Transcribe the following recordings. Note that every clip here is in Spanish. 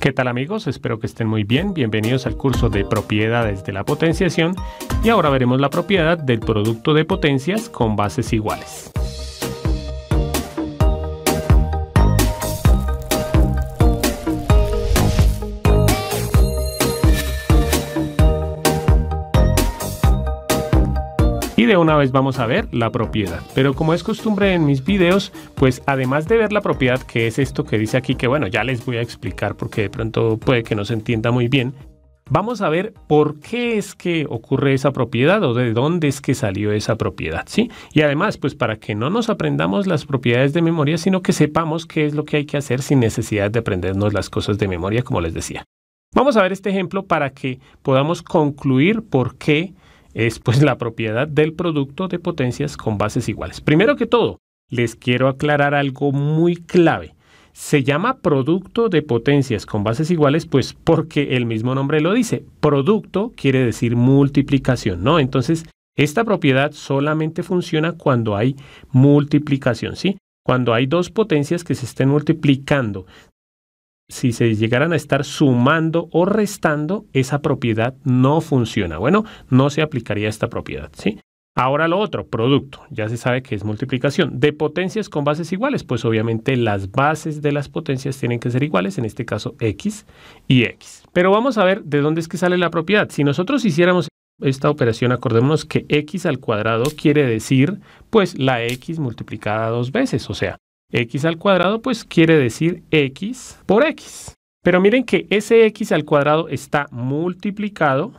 ¿Qué tal amigos? Espero que estén muy bien. Bienvenidos al curso de propiedades de la potenciación y ahora veremos la propiedad del producto de potencias con bases iguales. una vez vamos a ver la propiedad. Pero como es costumbre en mis videos, pues además de ver la propiedad, que es esto que dice aquí, que bueno, ya les voy a explicar porque de pronto puede que no se entienda muy bien, vamos a ver por qué es que ocurre esa propiedad o de dónde es que salió esa propiedad, ¿sí? Y además, pues para que no nos aprendamos las propiedades de memoria, sino que sepamos qué es lo que hay que hacer sin necesidad de aprendernos las cosas de memoria, como les decía. Vamos a ver este ejemplo para que podamos concluir por qué es pues la propiedad del producto de potencias con bases iguales. Primero que todo, les quiero aclarar algo muy clave. Se llama producto de potencias con bases iguales, pues porque el mismo nombre lo dice. Producto quiere decir multiplicación, ¿no? Entonces, esta propiedad solamente funciona cuando hay multiplicación, ¿sí? Cuando hay dos potencias que se estén multiplicando si se llegaran a estar sumando o restando, esa propiedad no funciona. Bueno, no se aplicaría esta propiedad, ¿sí? Ahora lo otro, producto. Ya se sabe que es multiplicación. De potencias con bases iguales, pues obviamente las bases de las potencias tienen que ser iguales, en este caso x y x. Pero vamos a ver de dónde es que sale la propiedad. Si nosotros hiciéramos esta operación, acordémonos que x al cuadrado quiere decir pues la x multiplicada dos veces, o sea, x al cuadrado pues quiere decir x por x. Pero miren que ese x al cuadrado está multiplicado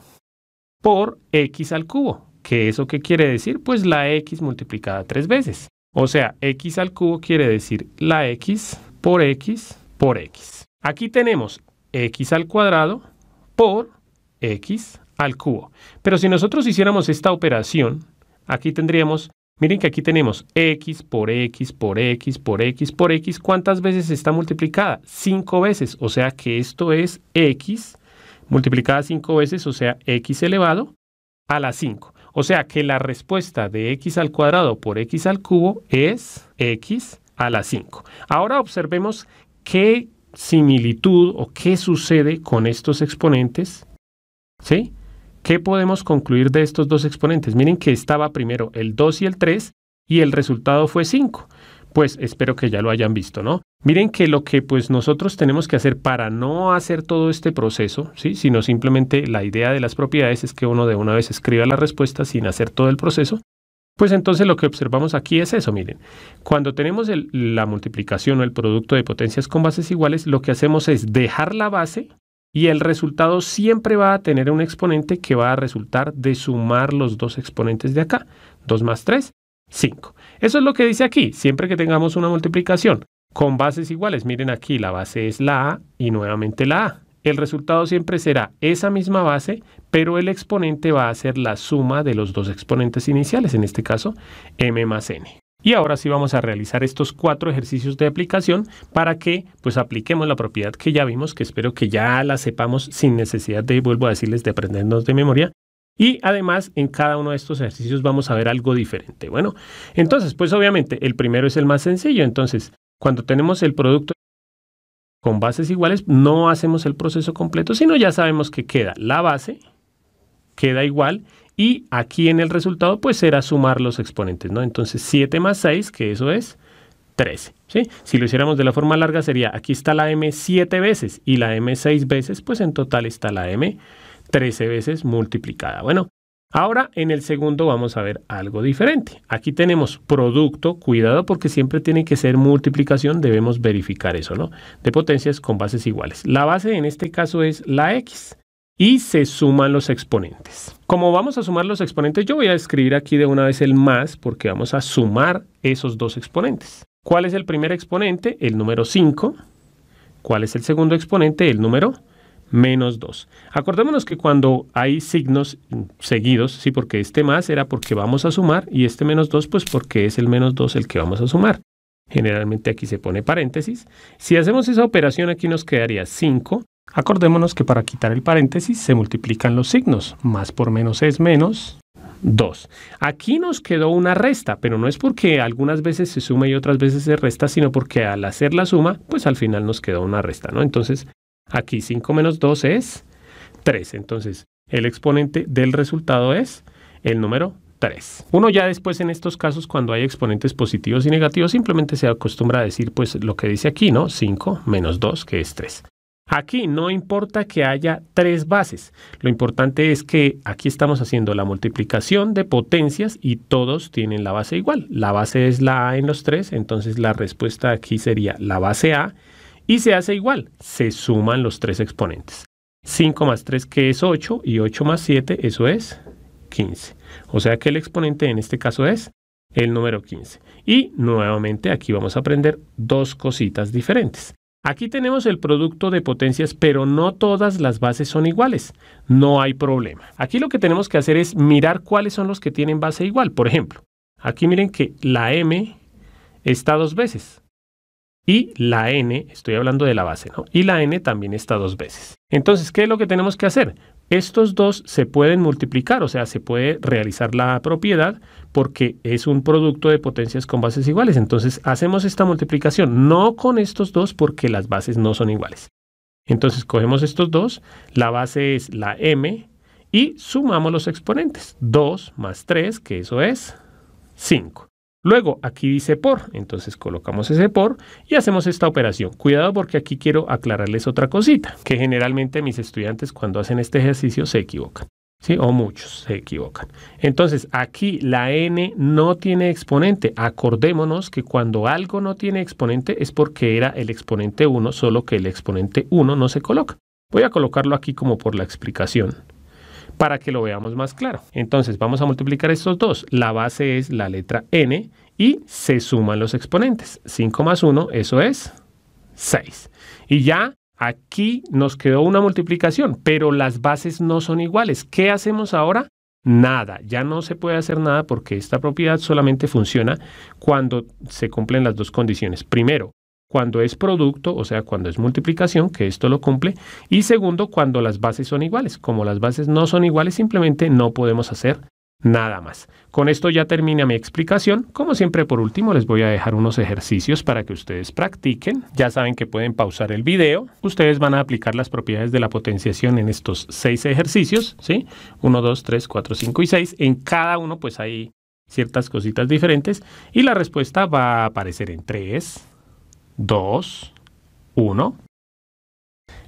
por x al cubo. ¿Qué eso qué quiere decir? Pues la x multiplicada tres veces. O sea, x al cubo quiere decir la x por x por x. Aquí tenemos x al cuadrado por x al cubo. Pero si nosotros hiciéramos esta operación, aquí tendríamos Miren que aquí tenemos x por x por x por x por x. ¿Cuántas veces está multiplicada? Cinco veces. O sea que esto es x multiplicada cinco veces, o sea x elevado a la 5. O sea que la respuesta de x al cuadrado por x al cubo es x a la 5. Ahora observemos qué similitud o qué sucede con estos exponentes. ¿Sí? ¿Qué podemos concluir de estos dos exponentes? Miren que estaba primero el 2 y el 3 y el resultado fue 5. Pues espero que ya lo hayan visto, ¿no? Miren que lo que pues nosotros tenemos que hacer para no hacer todo este proceso, ¿sí? sino simplemente la idea de las propiedades es que uno de una vez escriba la respuesta sin hacer todo el proceso, pues entonces lo que observamos aquí es eso, miren. Cuando tenemos la multiplicación o el producto de potencias con bases iguales, lo que hacemos es dejar la base y el resultado siempre va a tener un exponente que va a resultar de sumar los dos exponentes de acá. 2 más 3, 5. Eso es lo que dice aquí. Siempre que tengamos una multiplicación con bases iguales, miren aquí, la base es la A y nuevamente la A. El resultado siempre será esa misma base, pero el exponente va a ser la suma de los dos exponentes iniciales, en este caso m más n. Y ahora sí vamos a realizar estos cuatro ejercicios de aplicación para que pues apliquemos la propiedad que ya vimos, que espero que ya la sepamos sin necesidad de, vuelvo a decirles, de aprendernos de memoria. Y además en cada uno de estos ejercicios vamos a ver algo diferente. Bueno, entonces pues obviamente el primero es el más sencillo. Entonces cuando tenemos el producto con bases iguales no hacemos el proceso completo, sino ya sabemos que queda la base, queda igual y aquí en el resultado, pues será sumar los exponentes, ¿no? Entonces 7 más 6, que eso es 13. ¿sí? Si lo hiciéramos de la forma larga, sería aquí está la m 7 veces y la m 6 veces, pues en total está la m 13 veces multiplicada. Bueno, ahora en el segundo vamos a ver algo diferente. Aquí tenemos producto, cuidado porque siempre tiene que ser multiplicación, debemos verificar eso, ¿no? De potencias con bases iguales. La base en este caso es la x y se suman los exponentes. Como vamos a sumar los exponentes, yo voy a escribir aquí de una vez el más porque vamos a sumar esos dos exponentes. ¿Cuál es el primer exponente? El número 5. ¿Cuál es el segundo exponente? El número menos 2. Acordémonos que cuando hay signos seguidos, sí, porque este más era porque vamos a sumar y este menos 2 pues porque es el menos 2 el que vamos a sumar. Generalmente aquí se pone paréntesis. Si hacemos esa operación aquí nos quedaría 5 Acordémonos que para quitar el paréntesis se multiplican los signos. Más por menos es menos 2. Aquí nos quedó una resta, pero no es porque algunas veces se suma y otras veces se resta, sino porque al hacer la suma, pues al final nos quedó una resta, ¿no? Entonces, aquí 5 menos 2 es 3. Entonces, el exponente del resultado es el número 3. Uno ya después en estos casos, cuando hay exponentes positivos y negativos, simplemente se acostumbra a decir pues lo que dice aquí, ¿no? 5 menos 2, que es 3. Aquí no importa que haya tres bases, lo importante es que aquí estamos haciendo la multiplicación de potencias y todos tienen la base igual. La base es la A en los tres, entonces la respuesta aquí sería la base A y se hace igual, se suman los tres exponentes. 5 más 3 que es 8 y 8 más 7 eso es 15. O sea que el exponente en este caso es el número 15. Y nuevamente aquí vamos a aprender dos cositas diferentes. Aquí tenemos el producto de potencias, pero no todas las bases son iguales. No hay problema. Aquí lo que tenemos que hacer es mirar cuáles son los que tienen base igual. Por ejemplo, aquí miren que la M está dos veces. Y la N, estoy hablando de la base, ¿no? Y la N también está dos veces. Entonces, ¿qué es lo que tenemos que hacer? Estos dos se pueden multiplicar, o sea, se puede realizar la propiedad porque es un producto de potencias con bases iguales. Entonces hacemos esta multiplicación, no con estos dos porque las bases no son iguales. Entonces cogemos estos dos, la base es la m y sumamos los exponentes. 2 más 3, que eso es 5. Luego, aquí dice por, entonces colocamos ese por y hacemos esta operación. Cuidado porque aquí quiero aclararles otra cosita, que generalmente mis estudiantes cuando hacen este ejercicio se equivocan. ¿Sí? O muchos se equivocan. Entonces, aquí la n no tiene exponente. Acordémonos que cuando algo no tiene exponente es porque era el exponente 1, solo que el exponente 1 no se coloca. Voy a colocarlo aquí como por la explicación para que lo veamos más claro. Entonces vamos a multiplicar estos dos. La base es la letra n y se suman los exponentes. 5 más 1, eso es 6. Y ya aquí nos quedó una multiplicación, pero las bases no son iguales. ¿Qué hacemos ahora? Nada, ya no se puede hacer nada porque esta propiedad solamente funciona cuando se cumplen las dos condiciones. Primero, cuando es producto, o sea, cuando es multiplicación, que esto lo cumple, y segundo, cuando las bases son iguales. Como las bases no son iguales, simplemente no podemos hacer nada más. Con esto ya termina mi explicación. Como siempre, por último, les voy a dejar unos ejercicios para que ustedes practiquen. Ya saben que pueden pausar el video. Ustedes van a aplicar las propiedades de la potenciación en estos seis ejercicios, ¿sí? 1, 2, 3, 4, 5 y 6. En cada uno, pues hay ciertas cositas diferentes y la respuesta va a aparecer en tres... 2, 1.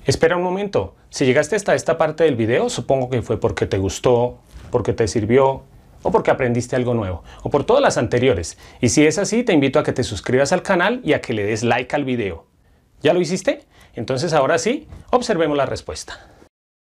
Espera un momento. Si llegaste hasta esta parte del video, supongo que fue porque te gustó, porque te sirvió, o porque aprendiste algo nuevo, o por todas las anteriores. Y si es así, te invito a que te suscribas al canal y a que le des like al video. ¿Ya lo hiciste? Entonces ahora sí, observemos la respuesta.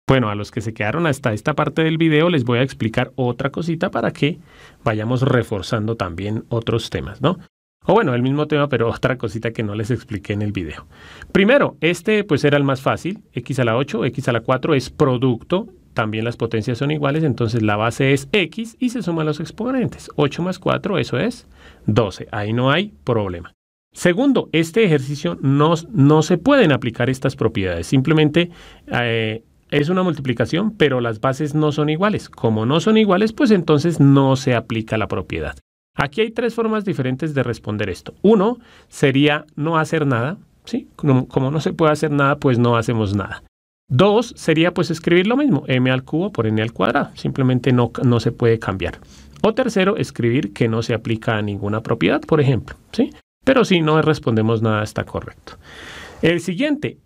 Bueno, a los que se quedaron hasta esta parte del video les voy a explicar otra cosita para que vayamos reforzando también otros temas, ¿no? O bueno, el mismo tema, pero otra cosita que no les expliqué en el video. Primero, este pues era el más fácil, x a la 8, x a la 4 es producto, también las potencias son iguales, entonces la base es x y se suman los exponentes. 8 más 4, eso es 12, ahí no hay problema. Segundo, este ejercicio no, no se pueden aplicar estas propiedades, simplemente... Eh, es una multiplicación, pero las bases no son iguales. Como no son iguales, pues entonces no se aplica la propiedad. Aquí hay tres formas diferentes de responder esto. Uno sería no hacer nada, ¿sí? Como, no se puede hacer nada, pues no hacemos nada. Dos sería pues escribir lo mismo, m al cubo por n al cuadrado, simplemente no, no se puede cambiar. O tercero, escribir que no se aplica a ninguna propiedad, por ejemplo, ¿sí? Pero si no respondemos nada está correcto. El siguiente,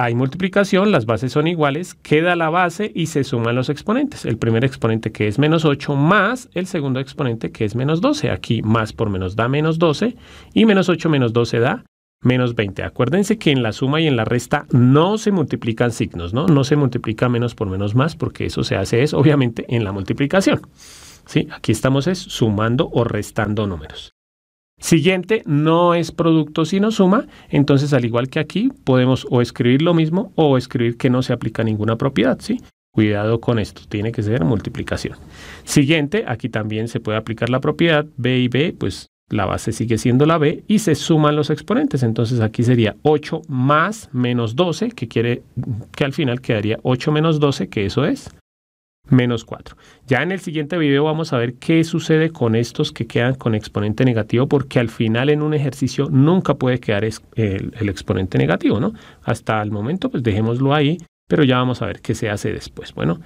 hay multiplicación, las bases son iguales, queda la base y se suman los exponentes. El primer exponente que es menos 8 más el segundo exponente que es menos 12. Aquí más por menos da menos 12 y menos 8 menos 12 da menos 20. Acuérdense que en la suma y en la resta no se multiplican signos, ¿no? No se multiplica menos por menos más porque eso se hace es obviamente en la multiplicación. ¿Sí? Aquí estamos es sumando o restando números. Siguiente, no es producto sino suma, entonces al igual que aquí podemos o escribir lo mismo o escribir que no se aplica ninguna propiedad, ¿sí? Cuidado con esto, tiene que ser multiplicación. Siguiente, aquí también se puede aplicar la propiedad b y b, pues la base sigue siendo la b y se suman los exponentes, entonces aquí sería 8 más menos 12, que quiere que al final quedaría 8 menos 12, que eso es menos 4. Ya en el siguiente video vamos a ver qué sucede con estos que quedan con exponente negativo, porque al final en un ejercicio nunca puede quedar el, exponente negativo, ¿no? Hasta el momento, pues dejémoslo ahí, pero ya vamos a ver qué se hace después. Bueno,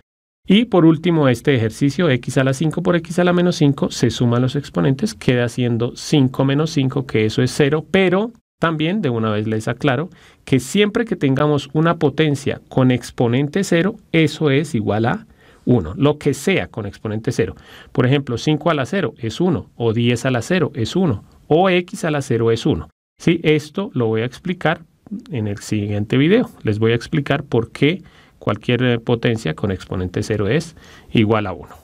y por último, este ejercicio, x a la 5 por x a la menos 5, se suman los exponentes, queda siendo 5 menos 5, que eso es 0, pero también, de una vez les aclaro, que siempre que tengamos una potencia con exponente 0, eso es igual a 1. Lo que sea con exponente 0. Por ejemplo, 5 a la 0 es 1, o 10 a la 0 es 1, o x a la 0 es 1. Esto lo voy a explicar en el siguiente video. Les voy a explicar por qué cualquier potencia con exponente 0 es igual a 1.